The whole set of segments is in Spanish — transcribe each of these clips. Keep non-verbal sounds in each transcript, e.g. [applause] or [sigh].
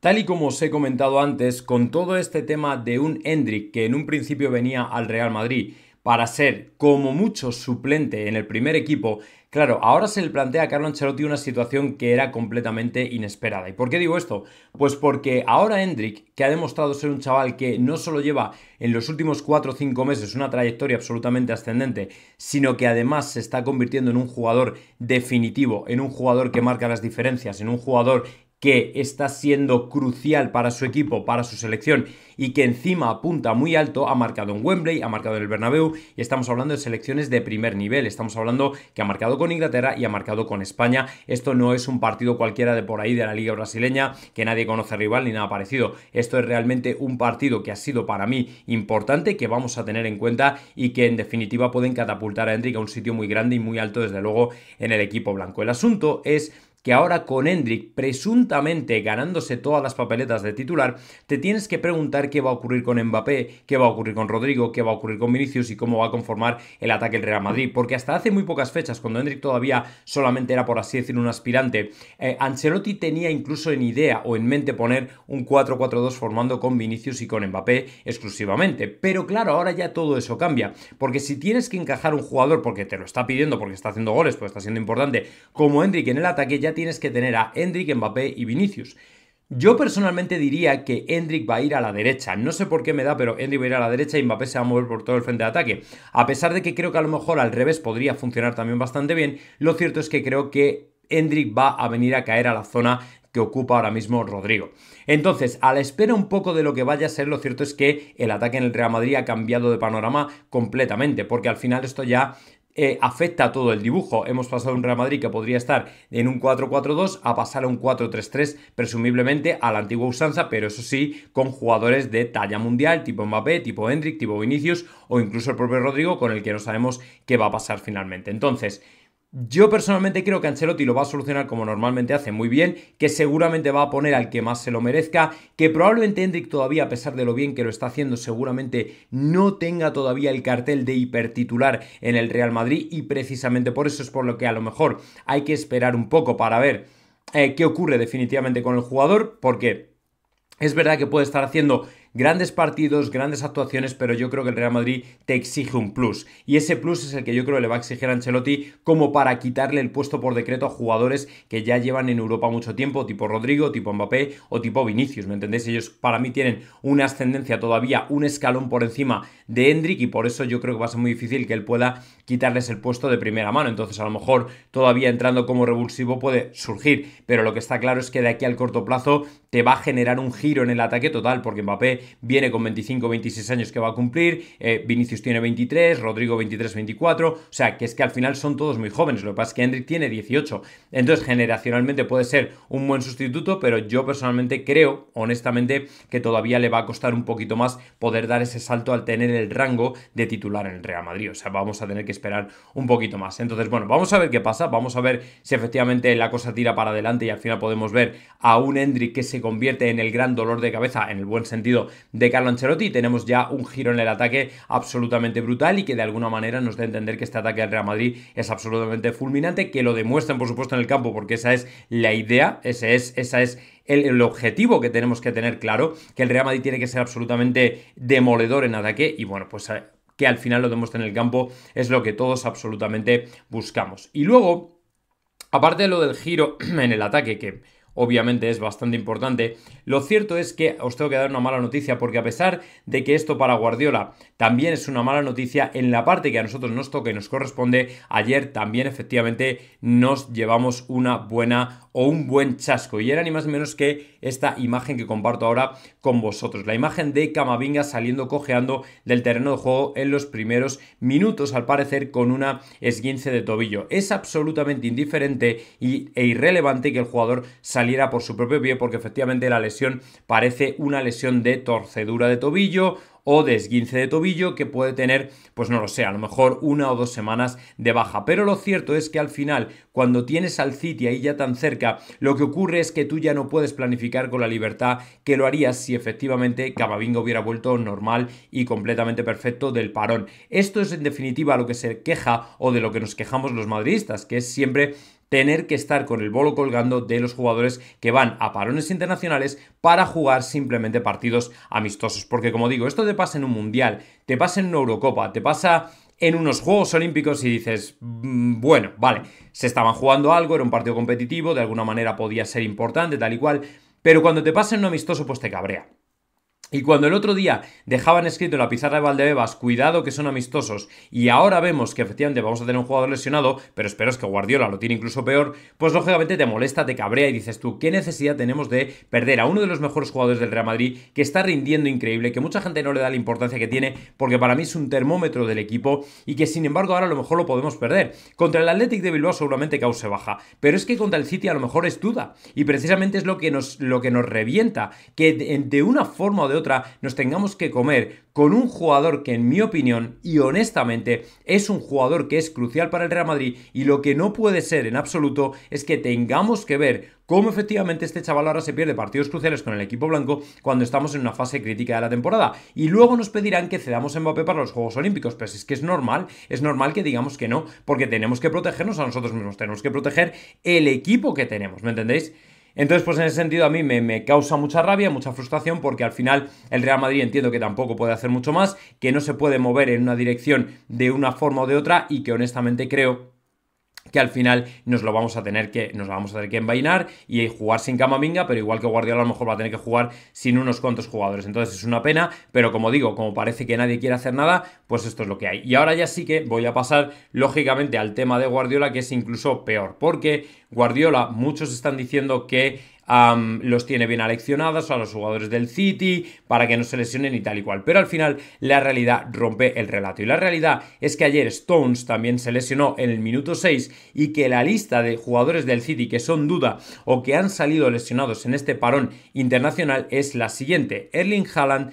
Tal y como os he comentado antes, con todo este tema de un Hendrik que en un principio venía al Real Madrid para ser como mucho suplente en el primer equipo, claro, ahora se le plantea a Carlo Ancelotti una situación que era completamente inesperada. ¿Y por qué digo esto? Pues porque ahora Hendrik, que ha demostrado ser un chaval que no solo lleva en los últimos 4 o 5 meses una trayectoria absolutamente ascendente, sino que además se está convirtiendo en un jugador definitivo, en un jugador que marca las diferencias, en un jugador que está siendo crucial para su equipo, para su selección y que encima apunta muy alto, ha marcado en Wembley, ha marcado en el Bernabéu y estamos hablando de selecciones de primer nivel, estamos hablando que ha marcado con Inglaterra y ha marcado con España. Esto no es un partido cualquiera de por ahí de la Liga brasileña que nadie conoce rival ni nada parecido. Esto es realmente un partido que ha sido para mí importante que vamos a tener en cuenta y que en definitiva pueden catapultar a Hendrik a un sitio muy grande y muy alto desde luego en el equipo blanco. El asunto es que ahora con Hendrik presuntamente ganándose todas las papeletas de titular, te tienes que preguntar qué va a ocurrir con Mbappé, qué va a ocurrir con Rodrigo, qué va a ocurrir con Vinicius y cómo va a conformar el ataque el Real Madrid. Porque hasta hace muy pocas fechas, cuando Hendrik todavía solamente era, por así decir, un aspirante, eh, Ancelotti tenía incluso en idea o en mente poner un 4-4-2 formando con Vinicius y con Mbappé exclusivamente. Pero claro, ahora ya todo eso cambia. Porque si tienes que encajar un jugador porque te lo está pidiendo, porque está haciendo goles, porque está siendo importante, como Hendrik en el ataque, ya tienes que tener a Hendrik, Mbappé y Vinicius. Yo personalmente diría que Hendrik va a ir a la derecha. No sé por qué me da, pero Hendrik va a ir a la derecha y Mbappé se va a mover por todo el frente de ataque. A pesar de que creo que a lo mejor al revés podría funcionar también bastante bien, lo cierto es que creo que Hendrik va a venir a caer a la zona que ocupa ahora mismo Rodrigo. Entonces, a la espera un poco de lo que vaya a ser, lo cierto es que el ataque en el Real Madrid ha cambiado de panorama completamente, porque al final esto ya eh, afecta a todo el dibujo. Hemos pasado un Real Madrid que podría estar en un 4-4-2 a pasar a un 4-3-3, presumiblemente a la antigua usanza, pero eso sí, con jugadores de talla mundial, tipo Mbappé, tipo Hendrik, tipo Vinicius o incluso el propio Rodrigo, con el que no sabemos qué va a pasar finalmente. Entonces, yo personalmente creo que Ancelotti lo va a solucionar como normalmente hace muy bien, que seguramente va a poner al que más se lo merezca, que probablemente Hendrik todavía, a pesar de lo bien que lo está haciendo, seguramente no tenga todavía el cartel de hipertitular en el Real Madrid y precisamente por eso es por lo que a lo mejor hay que esperar un poco para ver eh, qué ocurre definitivamente con el jugador, porque es verdad que puede estar haciendo Grandes partidos, grandes actuaciones, pero yo creo que el Real Madrid te exige un plus. Y ese plus es el que yo creo que le va a exigir a Ancelotti como para quitarle el puesto por decreto a jugadores que ya llevan en Europa mucho tiempo, tipo Rodrigo, tipo Mbappé o tipo Vinicius, ¿me entendéis? Ellos para mí tienen una ascendencia todavía, un escalón por encima de Hendrik y por eso yo creo que va a ser muy difícil que él pueda quitarles el puesto de primera mano. Entonces a lo mejor todavía entrando como revulsivo puede surgir, pero lo que está claro es que de aquí al corto plazo te va a generar un giro en el ataque total porque Mbappé viene con 25, 26 años que va a cumplir, eh, Vinicius tiene 23, Rodrigo 23, 24, o sea, que es que al final son todos muy jóvenes, lo que pasa es que Hendrik tiene 18, entonces generacionalmente puede ser un buen sustituto, pero yo personalmente creo, honestamente, que todavía le va a costar un poquito más poder dar ese salto al tener el rango de titular en el Real Madrid, o sea, vamos a tener que esperar un poquito más. Entonces, bueno, vamos a ver qué pasa, vamos a ver si efectivamente la cosa tira para adelante y al final podemos ver a un Hendrik que se convierte en el gran dolor de cabeza, en el buen sentido, de Carlo Ancelotti. Tenemos ya un giro en el ataque absolutamente brutal y que de alguna manera nos da a entender que este ataque del Real Madrid es absolutamente fulminante, que lo demuestren por supuesto en el campo porque esa es la idea, ese es, esa es el, objetivo que tenemos que tener claro, que el Real Madrid tiene que ser absolutamente demoledor en ataque y bueno, pues eh, que al final lo demuestren en el campo es lo que todos absolutamente buscamos. Y luego, aparte de lo del giro [clears throat] en el ataque que obviamente es bastante importante. Lo cierto es que os tengo que dar una mala noticia porque a pesar de que esto para Guardiola también es una mala noticia, en la parte que a nosotros nos toca y nos corresponde, ayer también efectivamente nos llevamos una buena o un buen chasco. Y era ni más ni menos que esta imagen que comparto ahora con vosotros. La imagen de Camavinga saliendo cojeando del terreno de juego en los primeros minutos, al parecer con una esguince de tobillo. Es absolutamente indiferente y, e irrelevante que el jugador por su propio pie porque efectivamente la lesión parece una lesión de torcedura de tobillo o de esguince de tobillo que puede tener, pues no lo sé, a lo mejor una o dos semanas de baja. Pero lo cierto es que al final, cuando tienes al City ahí ya tan cerca, lo que ocurre es que tú ya no puedes planificar con la libertad que lo harías si efectivamente Camavingo hubiera vuelto normal y completamente perfecto del parón. Esto es en definitiva lo que se queja o de lo que nos quejamos los madridistas, que es siempre tener que estar con el bolo colgando de los jugadores que van a parones internacionales para jugar simplemente partidos amistosos. Porque como digo, esto te pasa en un mundial, te pasa en una Eurocopa, te pasa en unos Juegos Olímpicos y dices, mm, bueno, vale, se estaban jugando algo, era un partido competitivo, de alguna manera podía ser importante, tal y cual, pero cuando te pasa en un amistoso pues te cabrea. Y cuando el otro día dejaban escrito en la pizarra de Valdebebas, cuidado que son amistosos, y ahora vemos que efectivamente vamos a tener un jugador lesionado, pero es que Guardiola lo tiene incluso peor, pues lógicamente te molesta, te cabrea y dices tú, ¿qué necesidad tenemos de perder a uno de los mejores jugadores del Real Madrid que está rindiendo increíble, que mucha gente no le da la importancia que tiene, porque para mí es un termómetro del equipo y que sin embargo ahora a lo mejor lo podemos perder? Contra el Athletic de Bilbao seguramente cause baja, pero es que contra el City a lo mejor es duda, y precisamente es lo que nos, lo que nos revienta, que de, una forma o de otra, nos tengamos que comer con un jugador que en mi opinión y honestamente es un jugador que es crucial para el Real Madrid y lo que no puede ser en absoluto es que tengamos que ver cómo efectivamente este chaval ahora se pierde partidos cruciales con el equipo blanco cuando estamos en una fase crítica de la temporada. Y luego nos pedirán que cedamos Mbappé para los Juegos Olímpicos, pero pues es que es normal, es normal que digamos que no, porque tenemos que protegernos a nosotros mismos, tenemos que proteger el equipo que tenemos, ¿me entendéis? Entonces, pues en ese sentido a mí me, causa mucha rabia, mucha frustración, porque al final el Real Madrid entiendo que tampoco puede hacer mucho más, que no se puede mover en una dirección de una forma o de otra y que honestamente creo que al final nos lo vamos a tener que, nos vamos a tener que envainar y jugar sin Camavinga, pero igual que Guardiola a lo mejor va a tener que jugar sin unos cuantos jugadores. Entonces es una pena, pero como digo, como parece que nadie quiere hacer nada, pues esto es lo que hay. Y ahora ya sí que voy a pasar lógicamente al tema de Guardiola, que es incluso peor, porque Guardiola, muchos están diciendo que los tiene bien aleccionados a los jugadores del City para que no se lesionen y tal y cual. Pero al final la realidad rompe el relato. Y la realidad es que ayer Stones también se lesionó en el minuto 6 y que la lista de jugadores del City que son duda o que han salido lesionados en este parón internacional es la siguiente. Erling Haaland,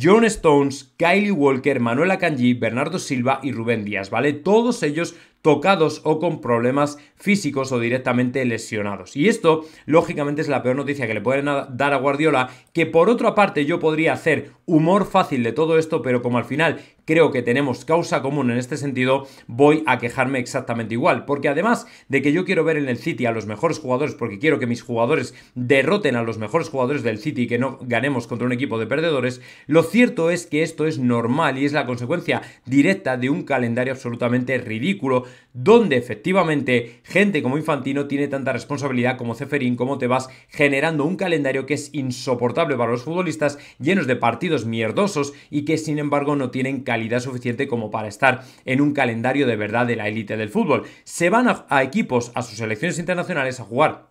John Stones, Kylie Walker, Manuela Akanji, Bernardo Silva y Rubén Díaz, ¿vale? Todos ellos tocados o con problemas físicos o directamente lesionados. Y esto, lógicamente, es la peor noticia que le pueden dar a Guardiola, que por otra parte yo podría hacer humor fácil de todo esto, pero como al final creo que tenemos causa común en este sentido, voy a quejarme exactamente igual. Porque además de que yo quiero ver en el City a los mejores jugadores, porque quiero que mis jugadores derroten a los mejores jugadores del City y que no ganemos contra un equipo de perdedores, lo cierto es que esto es normal y es la consecuencia directa de un calendario absolutamente ridículo donde efectivamente gente como Infantino tiene tanta responsabilidad como Ceferín, como vas generando un calendario que es insoportable para los futbolistas, llenos de partidos mierdosos y que sin embargo no tienen calidad suficiente como para estar en un calendario de verdad de la élite del fútbol. Se van a, a equipos, a sus selecciones internacionales a jugar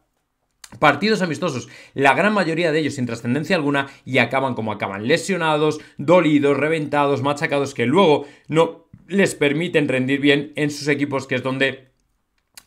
Partidos amistosos, la gran mayoría de ellos sin trascendencia alguna y acaban como acaban, lesionados, dolidos, reventados, machacados, que luego no les permiten rendir bien en sus equipos, que es donde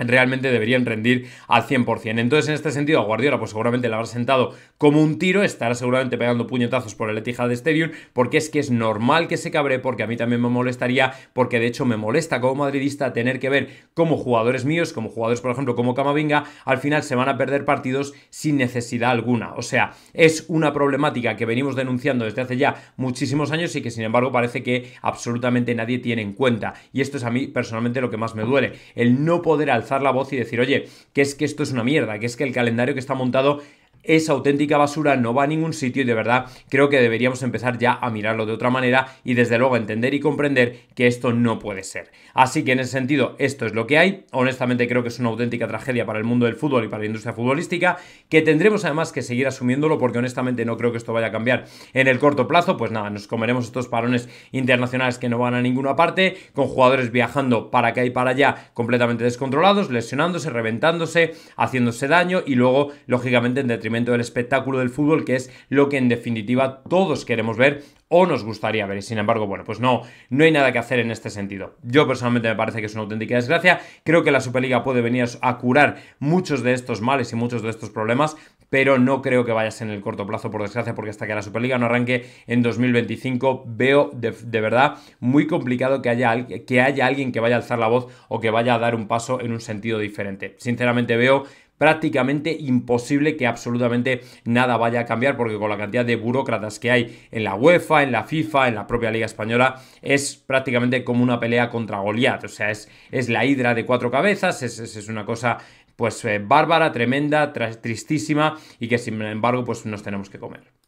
realmente deberían rendir al 100%. Entonces, en este sentido, a Guardiola, pues seguramente la habrá sentado como un tiro, estará seguramente pegando puñetazos por el de Stadium, porque es que es normal que se cabre, porque a mí también me molestaría, porque de hecho me molesta como madridista tener que ver cómo jugadores míos, como jugadores, por ejemplo, como Camavinga, al final se van a perder partidos sin necesidad alguna. O sea, es una problemática que venimos denunciando desde hace ya muchísimos años y que, sin embargo, parece que absolutamente nadie tiene en cuenta. Y esto es a mí personalmente lo que más me duele, el no poder alzar la voz y decir, oye, que es que esto es una mierda, que es que el calendario que está montado esa auténtica basura no va a ningún sitio y de verdad creo que deberíamos empezar ya a mirarlo de otra manera y desde luego entender y comprender que esto no puede ser. Así que en ese sentido, esto es lo que hay. Honestamente creo que es una auténtica tragedia para el mundo del fútbol y para la industria futbolística, que tendremos además que seguir asumiéndolo porque honestamente no creo que esto vaya a cambiar en el corto plazo. Pues nada, nos comeremos estos parones internacionales que no van a ninguna parte, con jugadores viajando para acá y para allá completamente descontrolados, lesionándose, reventándose, haciéndose daño y luego, lógicamente, en detrimento del espectáculo del fútbol, que es lo que en definitiva todos queremos ver o nos gustaría ver. Y sin embargo, bueno, pues no, no hay nada que hacer en este sentido. Yo personalmente me parece que es una auténtica desgracia. Creo que la Superliga puede venir a curar muchos de estos males y muchos de estos problemas, pero no creo que vayas en el corto plazo, por desgracia, porque hasta que la Superliga no arranque en 2025, veo de, de verdad muy complicado que haya, que haya alguien que vaya a alzar la voz o que vaya a dar un paso en un sentido diferente. Sinceramente veo prácticamente imposible que absolutamente nada vaya a cambiar porque con la cantidad de burócratas que hay en la UEFA, en la FIFA, en la propia Liga Española, es prácticamente como una pelea contra Goliath. O sea, es, es la hidra de cuatro cabezas, es, una cosa pues eh, bárbara, tremenda, tristísima y que sin embargo pues nos tenemos que comer.